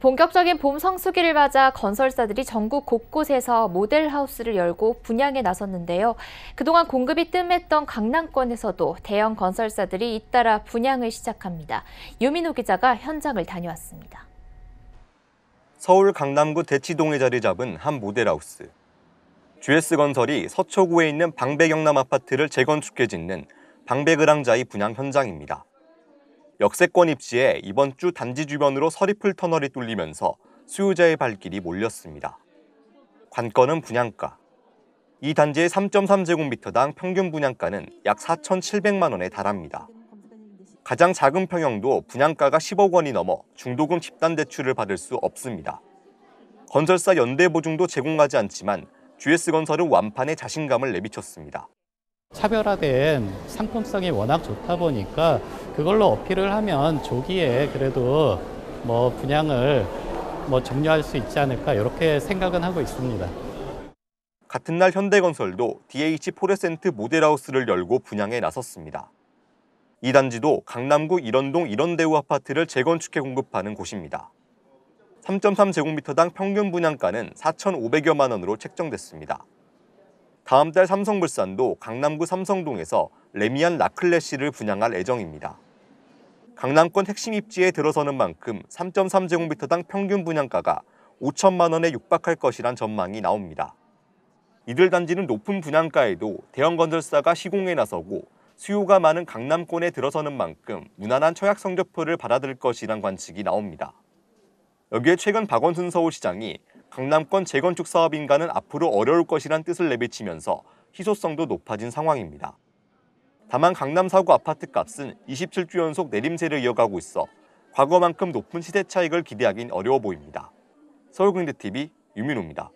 본격적인 봄 성수기를 맞아 건설사들이 전국 곳곳에서 모델하우스를 열고 분양에 나섰는데요. 그동안 공급이 뜸했던 강남권에서도 대형 건설사들이 잇따라 분양을 시작합니다. 유민호 기자가 현장을 다녀왔습니다. 서울 강남구 대치동에 자리 잡은 한 모델하우스. GS건설이 서초구에 있는 방배경남 아파트를 재건축해 짓는 방배그랑자의 분양 현장입니다. 역세권 입지에 이번 주 단지 주변으로 서리풀 터널이 뚫리면서 수요자의 발길이 몰렸습니다. 관건은 분양가. 이 단지의 3.3제곱미터당 평균 분양가는 약 4,700만 원에 달합니다. 가장 작은 평형도 분양가가 10억 원이 넘어 중도금 집단 대출을 받을 수 없습니다. 건설사 연대보증도 제공하지 않지만 GS건설은 완판에 자신감을 내비쳤습니다. 차별화된 상품성이 워낙 좋다 보니까 그걸로 어필을 하면 조기에 그래도 뭐 분양을 뭐 종료할 수 있지 않을까 이렇게 생각은 하고 있습니다. 같은 날 현대건설도 DH 포레센트 모델하우스를 열고 분양에 나섰습니다. 이 단지도 강남구 일원동 일원대우 아파트를 재건축해 공급하는 곳입니다. 3.3제곱미터당 평균 분양가는 4,500여만 원으로 책정됐습니다. 다음 달 삼성물산도 강남구 삼성동에서 레미안 라클래시를 분양할 예정입니다. 강남권 핵심 입지에 들어서는 만큼 3.3제곱미터당 평균 분양가가 5천만 원에 육박할 것이란 전망이 나옵니다. 이들 단지는 높은 분양가에도 대형 건설사가 시공에 나서고 수요가 많은 강남권에 들어서는 만큼 무난한 청약 성적표를 받아들일 것이란 관측이 나옵니다. 여기에 최근 박원순 서울시장이 강남권 재건축 사업인가는 앞으로 어려울 것이란 뜻을 내비치면서 희소성도 높아진 상황입니다. 다만 강남 4구 아파트 값은 27주 연속 내림세를 이어가고 있어 과거만큼 높은 시세 차익을 기대하긴 어려워 보입니다. 서울경제TV 유민호입니다.